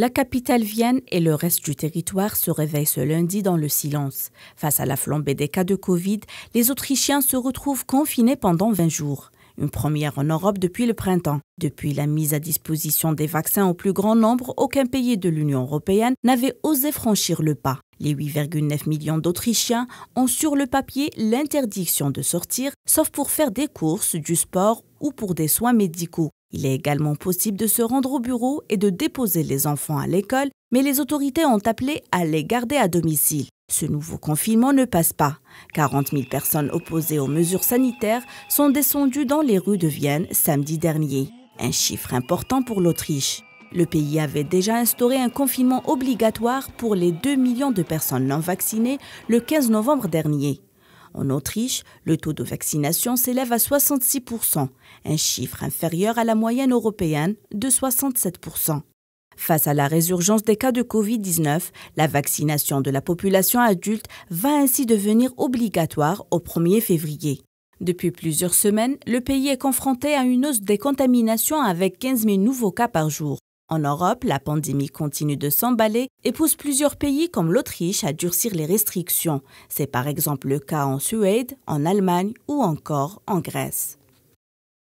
La capitale Vienne et le reste du territoire se réveillent ce lundi dans le silence. Face à la flambée des cas de Covid, les Autrichiens se retrouvent confinés pendant 20 jours. Une première en Europe depuis le printemps. Depuis la mise à disposition des vaccins au plus grand nombre, aucun pays de l'Union européenne n'avait osé franchir le pas. Les 8,9 millions d'Autrichiens ont sur le papier l'interdiction de sortir, sauf pour faire des courses, du sport ou pour des soins médicaux. Il est également possible de se rendre au bureau et de déposer les enfants à l'école, mais les autorités ont appelé à les garder à domicile. Ce nouveau confinement ne passe pas. 40 000 personnes opposées aux mesures sanitaires sont descendues dans les rues de Vienne samedi dernier, un chiffre important pour l'Autriche. Le pays avait déjà instauré un confinement obligatoire pour les 2 millions de personnes non vaccinées le 15 novembre dernier. En Autriche, le taux de vaccination s'élève à 66%, un chiffre inférieur à la moyenne européenne de 67%. Face à la résurgence des cas de Covid-19, la vaccination de la population adulte va ainsi devenir obligatoire au 1er février. Depuis plusieurs semaines, le pays est confronté à une hausse des contaminations avec 15 000 nouveaux cas par jour. En Europe, la pandémie continue de s'emballer et pousse plusieurs pays comme l'Autriche à durcir les restrictions. C'est par exemple le cas en Suède, en Allemagne ou encore en Grèce.